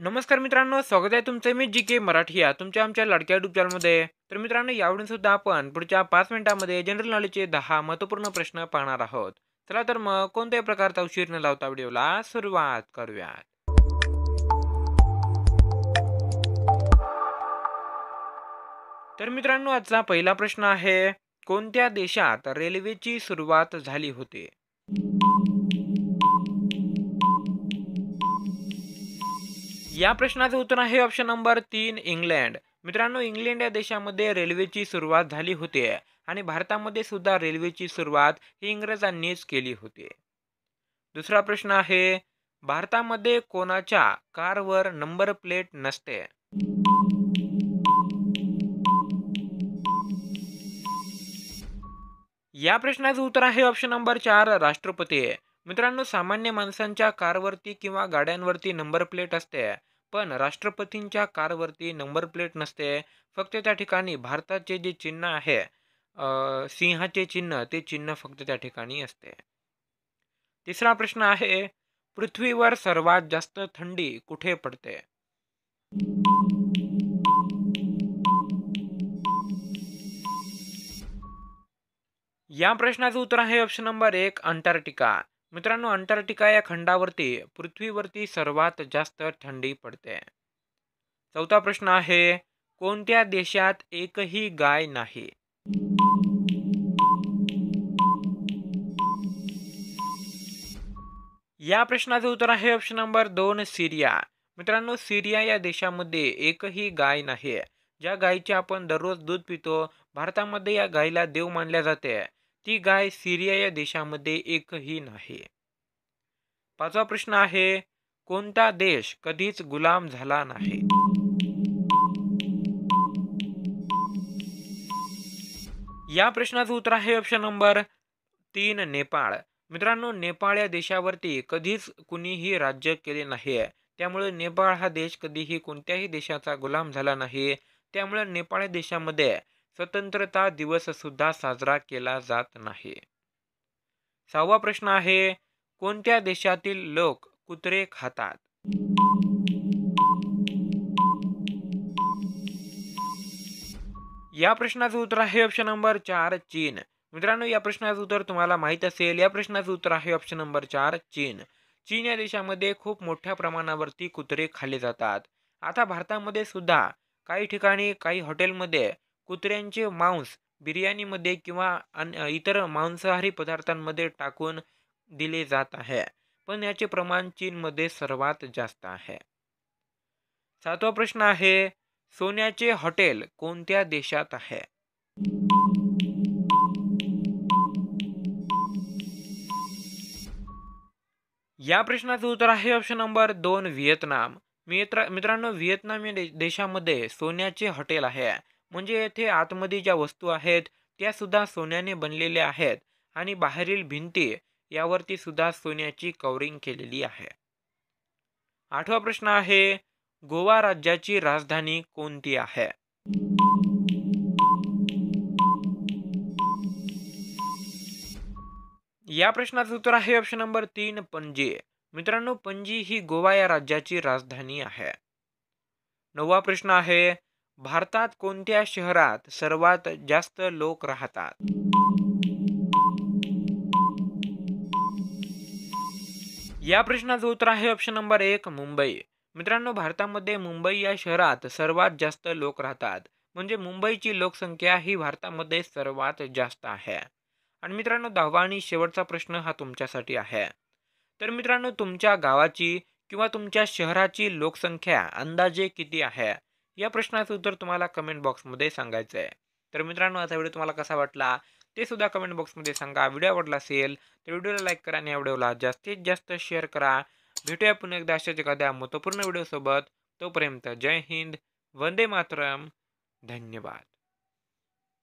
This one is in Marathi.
नमस्कार मित्रांनो स्वागत आहे तुमचं मी जी के मराठी या तुमच्या आमच्या लाडक्या युट्यूब चॅनलमध्ये तर मित्रांनो यावडून सुद्धा आपण पुढच्या पाच मिनिटांमध्ये जनरल नॉलेजचे दहा महत्वपूर्ण प्रश्न पाहणार आहोत चला तर मग कोणत्याही प्रकारचा उशीर न लावता व्हिडिओला सुरुवात करूयात तर मित्रांनो आजचा पहिला प्रश्न आहे कोणत्या देशात रेल्वेची सुरुवात झाली होती या प्रश्नाचं उत्तर आहे ऑप्शन नंबर तीन इंग्लंड मित्रांनो इंग्लंड या देशामध्ये रेल्वेची सुरुवात झाली होती आणि भारतामध्ये सुद्धा रेल्वेची सुरुवात ही इंग्रजांनीच केली होती दुसरा प्रश्न आहे भारतामध्ये कोणाच्या कारवर नंबर प्लेट नसते या प्रश्नाचं उत्तर आहे ऑप्शन नंबर चार राष्ट्रपती मित्रांनो सामान्य माणसांच्या कारवरती किंवा गाड्यांवरती नंबर प्लेट असते पण राष्ट्रपतींच्या कारवरती नंबर प्लेट नसते फक्त त्या ठिकाणी भारताचे जे चिन्ह आहे सिंहाचे चिन्ह ते चिन्ह फक्त त्या ठिकाणी असते तिसरा प्रश्न आहे पृथ्वीवर सर्वात जास्त थंडी कुठे पडते या प्रश्नाचं उत्तर आहे ऑप्शन नंबर एक अंटार्क्टिका मित्रांनो अंटार्क्टिका या खंडावरती पृथ्वीवरती सर्वात जास्त थंडी पडते चौथा प्रश्न आहे कोणत्या देशात एकही गाय नाही या प्रश्नाचं उत्तर आहे ऑप्शन नंबर दोन सिरिया मित्रांनो सिरिया या देशामध्ये एकही गाय नाही ज्या गायीचे आपण दररोज दूध पितो भारतामध्ये या गायीला देव मानल्या जाते ती गाय सिरिया या देशामध्ये एकही नाही पाचवा प्रश्न आहे कोणता देश कधीच गुलाम झाला नाही या प्रश्नाचं उत्तर आहे ऑप्शन नंबर तीन नेपाळ मित्रांनो नेपाळ या देशावरती कधीच कुणीही राज्य केले नाही त्यामुळे नेपाळ हा देश कधीही कोणत्याही देशाचा गुलाम झाला नाही त्यामुळे नेपाळ देशामध्ये स्वतंत्रता दिवस सुद्धा साजरा केला जात नाही सहावा प्रश्न आहे कोणत्या देशातील लोक कुत्रे खातात या प्रश्नाचं उत्तर आहे ऑप्शन नंबर चार चीन मित्रांनो या प्रश्नाचं उत्तर तुम्हाला माहित असेल या प्रश्नाचं उत्तर आहे ऑप्शन नंबर चार चीन चीन या देशामध्ये खूप मोठ्या प्रमाणावरती कुत्रे खाल्ले जातात आता भारतामध्ये सुद्धा काही ठिकाणी काही हॉटेलमध्ये कुत्र्यांचे मांस बिर्याणीमध्ये किंवा इतर मांसाहारी पदार्थांमध्ये टाकून दिले जात आहे पण याचे प्रमाण चीनमध्ये सर्वात जास्त आहे सातवा प्रश्न आहे सोन्याचे हॉटेल कोणत्या देशात आहे या प्रश्नाचं उत्तर आहे ऑप्शन नंबर दोन व्हिएतनाम मित्र मित्रांनो व्हिएतनाम या देशामध्ये सोन्याचे हॉटेल आहे म्हणजे येथे आतमध्ये ज्या वस्तू आहेत त्या सुद्धा सोन्याने बनलेल्या आहेत आणि बाहेरील भिंती यावरती सुद्धा सोन्याची कवरिंग केलेली आहे आठवा प्रश्न आहे गोवा राज्याची राजधानी कोणती आहे या प्रश्नाचं उत्तर आहे ऑप्शन नंबर तीन पणजी मित्रांनो पणजी ही गोवा या राज्याची राजधानी आहे नववा प्रश्न आहे भारतात कोणत्या शहरात सर्वात जास्त लोक राहतात या प्रश्नाचं उत्तर आहे ऑप्शन नंबर एक मुंबई मित्रांनो भारतामध्ये मुंबई या शहरात सर्वात जास्त लोक राहतात म्हणजे मुंबईची लोकसंख्या ही भारतामध्ये सर्वात जास्त आहे आणि मित्रांनो दहावा आणि शेवटचा प्रश्न हा तुमच्यासाठी आहे तर मित्रांनो तुमच्या गावाची किंवा तुमच्या शहराची लोकसंख्या अंदाजे किती आहे या प्रश्नाचं उत्तर तुम्हाला कमेंट बॉक्समध्ये सांगायचं आहे तर मित्रांनो असा व्हिडिओ तुम्हाला कसा वाटला ते सुद्धा कमेंट बॉक्समध्ये सांगा व्हिडिओ आवडला असेल तर व्हिडिओला लाईक करा आणि या व्हिडिओला जास्तीत जास्त शेअर करा भेटूया पुन्हा एकदा अशाच एखाद्या महत्त्वपूर्ण व्हिडिओसोबत तोपर्यंत जय हिंद वंदे मातरम धन्यवाद